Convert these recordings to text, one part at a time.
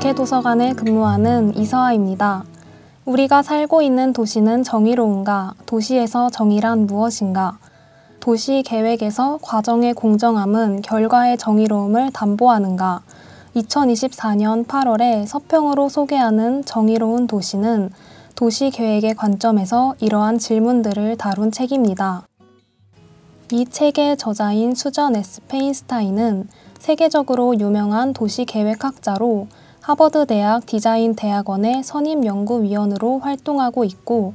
국회도서관에 근무하는 이서아입니다. 우리가 살고 있는 도시는 정의로운가? 도시에서 정의란 무엇인가? 도시 계획에서 과정의 공정함은 결과의 정의로움을 담보하는가? 2024년 8월에 서평으로 소개하는 정의로운 도시는 도시 계획의 관점에서 이러한 질문들을 다룬 책입니다. 이 책의 저자인 수전 에스페인스타인은 세계적으로 유명한 도시 계획학자로 하버드대학 디자인대학원의 선임연구위원으로 활동하고 있고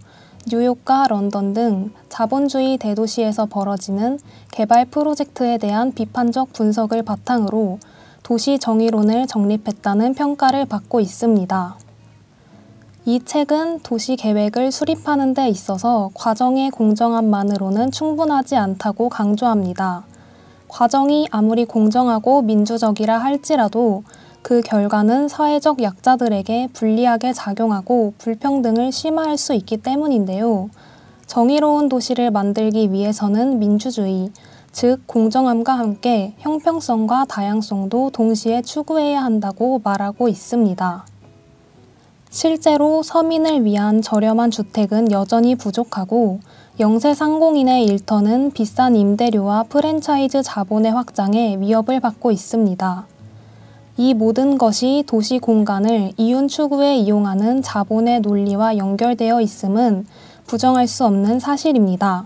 뉴욕과 런던 등 자본주의 대도시에서 벌어지는 개발 프로젝트에 대한 비판적 분석을 바탕으로 도시 정의론을 정립했다는 평가를 받고 있습니다. 이 책은 도시 계획을 수립하는 데 있어서 과정의 공정함만으로는 충분하지 않다고 강조합니다. 과정이 아무리 공정하고 민주적이라 할지라도 그 결과는 사회적 약자들에게 불리하게 작용하고 불평등을 심화할 수 있기 때문인데요. 정의로운 도시를 만들기 위해서는 민주주의, 즉 공정함과 함께 형평성과 다양성도 동시에 추구해야 한다고 말하고 있습니다. 실제로 서민을 위한 저렴한 주택은 여전히 부족하고 영세상공인의 일터는 비싼 임대료와 프랜차이즈 자본의 확장에 위협을 받고 있습니다. 이 모든 것이 도시 공간을 이윤 추구에 이용하는 자본의 논리와 연결되어 있음은 부정할 수 없는 사실입니다.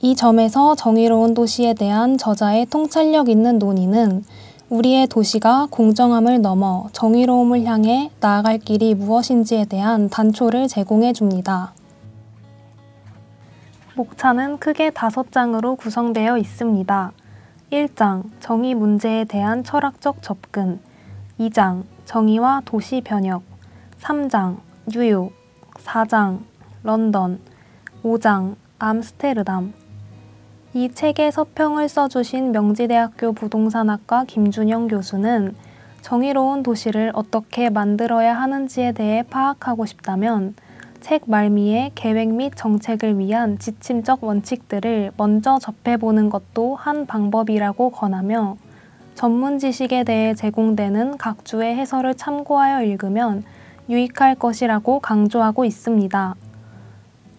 이 점에서 정의로운 도시에 대한 저자의 통찰력 있는 논의는 우리의 도시가 공정함을 넘어 정의로움을 향해 나아갈 길이 무엇인지에 대한 단초를 제공해 줍니다. 목차는 크게 다섯 장으로 구성되어 있습니다. 1장 정의 문제에 대한 철학적 접근 2장 정의와 도시 변혁 3장 뉴욕 4장 런던 5장 암스테르담 이 책의 서평을 써주신 명지대학교 부동산학과 김준영 교수는 정의로운 도시를 어떻게 만들어야 하는지에 대해 파악하고 싶다면 책 말미에 계획 및 정책을 위한 지침적 원칙들을 먼저 접해보는 것도 한 방법이라고 권하며 전문 지식에 대해 제공되는 각주의 해설을 참고하여 읽으면 유익할 것이라고 강조하고 있습니다.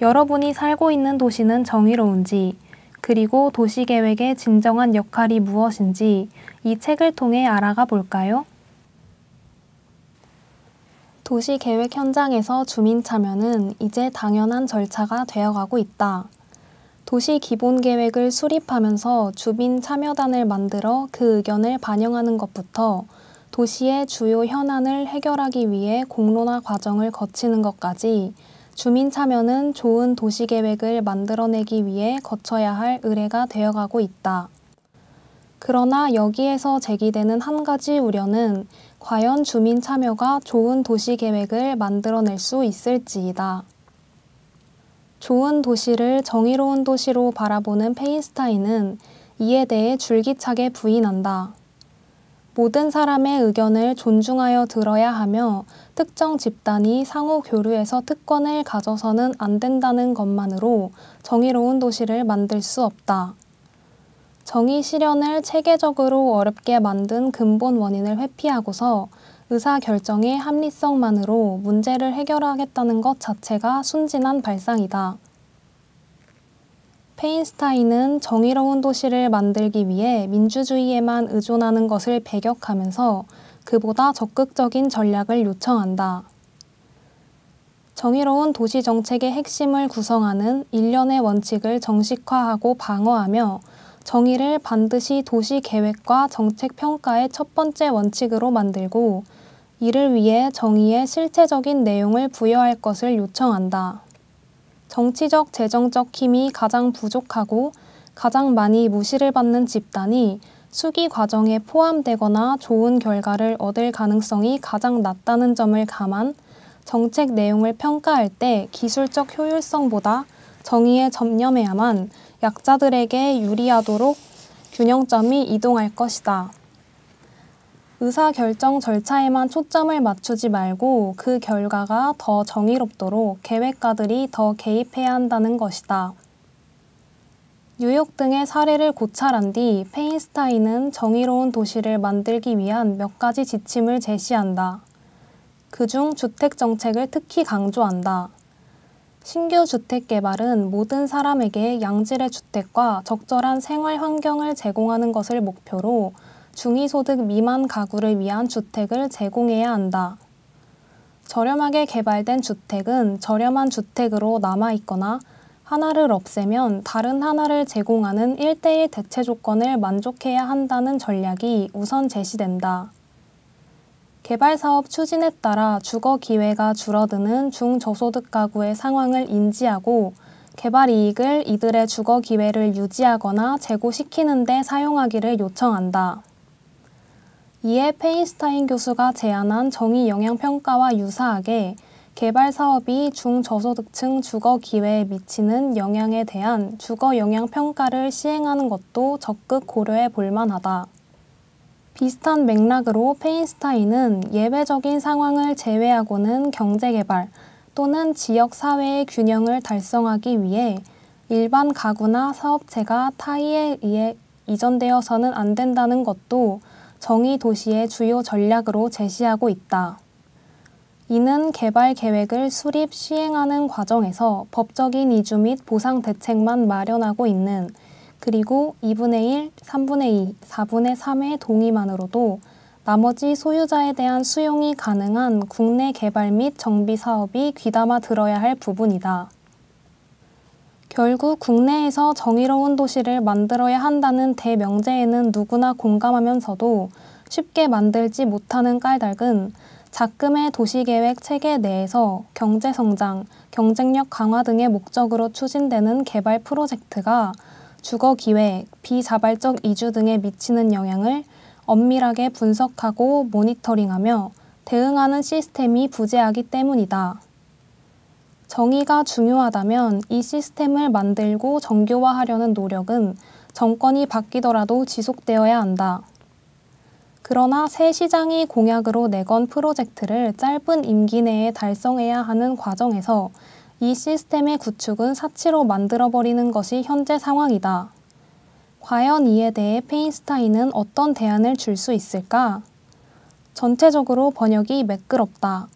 여러분이 살고 있는 도시는 정의로운지, 그리고 도시계획의 진정한 역할이 무엇인지 이 책을 통해 알아가 볼까요? 도시계획 현장에서 주민 참여는 이제 당연한 절차가 되어가고 있다. 도시기본계획을 수립하면서 주민 참여단을 만들어 그 의견을 반영하는 것부터 도시의 주요 현안을 해결하기 위해 공론화 과정을 거치는 것까지 주민 참여는 좋은 도시계획을 만들어내기 위해 거쳐야 할 의뢰가 되어가고 있다. 그러나 여기에서 제기되는 한 가지 우려는 과연 주민 참여가 좋은 도시 계획을 만들어낼 수 있을지이다. 좋은 도시를 정의로운 도시로 바라보는 페인스타인은 이에 대해 줄기차게 부인한다. 모든 사람의 의견을 존중하여 들어야 하며 특정 집단이 상호 교류에서 특권을 가져서는 안 된다는 것만으로 정의로운 도시를 만들 수 없다. 정의 실현을 체계적으로 어렵게 만든 근본 원인을 회피하고서 의사 결정의 합리성만으로 문제를 해결하겠다는 것 자체가 순진한 발상이다. 페인스타인은 정의로운 도시를 만들기 위해 민주주의에만 의존하는 것을 배격하면서 그보다 적극적인 전략을 요청한다. 정의로운 도시 정책의 핵심을 구성하는 일련의 원칙을 정식화하고 방어하며 정의를 반드시 도시 계획과 정책 평가의 첫 번째 원칙으로 만들고 이를 위해 정의의 실체적인 내용을 부여할 것을 요청한다. 정치적 재정적 힘이 가장 부족하고 가장 많이 무시를 받는 집단이 수기 과정에 포함되거나 좋은 결과를 얻을 가능성이 가장 낮다는 점을 감안 정책 내용을 평가할 때 기술적 효율성보다 정의에 점념해야만 약자들에게 유리하도록 균형점이 이동할 것이다. 의사결정 절차에만 초점을 맞추지 말고 그 결과가 더 정의롭도록 계획가들이 더 개입해야 한다는 것이다. 뉴욕 등의 사례를 고찰한 뒤 페인스타인은 정의로운 도시를 만들기 위한 몇 가지 지침을 제시한다. 그중 주택 정책을 특히 강조한다. 신규 주택 개발은 모든 사람에게 양질의 주택과 적절한 생활 환경을 제공하는 것을 목표로 중위소득 미만 가구를 위한 주택을 제공해야 한다. 저렴하게 개발된 주택은 저렴한 주택으로 남아있거나 하나를 없애면 다른 하나를 제공하는 일대일 대체 조건을 만족해야 한다는 전략이 우선 제시된다. 개발 사업 추진에 따라 주거 기회가 줄어드는 중저소득 가구의 상황을 인지하고 개발 이익을 이들의 주거 기회를 유지하거나 제고시키는 데 사용하기를 요청한다. 이에 페인스타인 교수가 제안한 정의 영향 평가와 유사하게 개발 사업이 중저소득층 주거 기회에 미치는 영향에 대한 주거 영향 평가를 시행하는 것도 적극 고려해 볼 만하다. 비슷한 맥락으로 페인스타인은 예외적인 상황을 제외하고는 경제개발 또는 지역사회의 균형을 달성하기 위해 일반 가구나 사업체가 타의에 의해 이전되어서는 안 된다는 것도 정의 도시의 주요 전략으로 제시하고 있다. 이는 개발 계획을 수립 시행하는 과정에서 법적인 이주 및 보상 대책만 마련하고 있는 그리고 2분의 1, 3분의 2, 4분의 3의 동의만으로도 나머지 소유자에 대한 수용이 가능한 국내 개발 및 정비 사업이 귀담아 들어야 할 부분이다. 결국 국내에서 정의로운 도시를 만들어야 한다는 대명제에는 누구나 공감하면서도 쉽게 만들지 못하는 깔닭은 작금의 도시계획 체계 내에서 경제성장, 경쟁력 강화 등의 목적으로 추진되는 개발 프로젝트가 주거 기회, 비자발적 이주 등에 미치는 영향을 엄밀하게 분석하고 모니터링하며 대응하는 시스템이 부재하기 때문이다. 정의가 중요하다면 이 시스템을 만들고 정교화하려는 노력은 정권이 바뀌더라도 지속되어야 한다. 그러나 새 시장이 공약으로 내건 프로젝트를 짧은 임기 내에 달성해야 하는 과정에서 이 시스템의 구축은 사치로 만들어버리는 것이 현재 상황이다. 과연 이에 대해 페인스타인은 어떤 대안을 줄 수 있을까? 전체적으로 번역이 매끄럽다.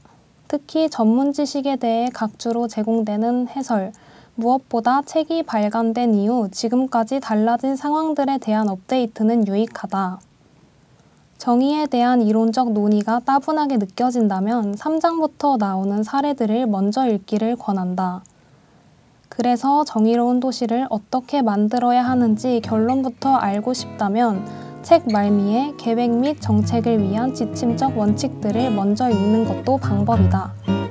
특히 전문 지식에 대해 각주로 제공되는 해설, 무엇보다 책이 발간된 이후 지금까지 달라진 상황들에 대한 업데이트는 유익하다. 정의에 대한 이론적 논의가 따분하게 느껴진다면 3장부터 나오는 사례들을 먼저 읽기를 권한다. 그래서 정의로운 도시를 어떻게 만들어야 하는지 결론부터 알고 싶다면 책 말미에 계획 및 정책을 위한 지침적 원칙들을 먼저 읽는 것도 방법이다.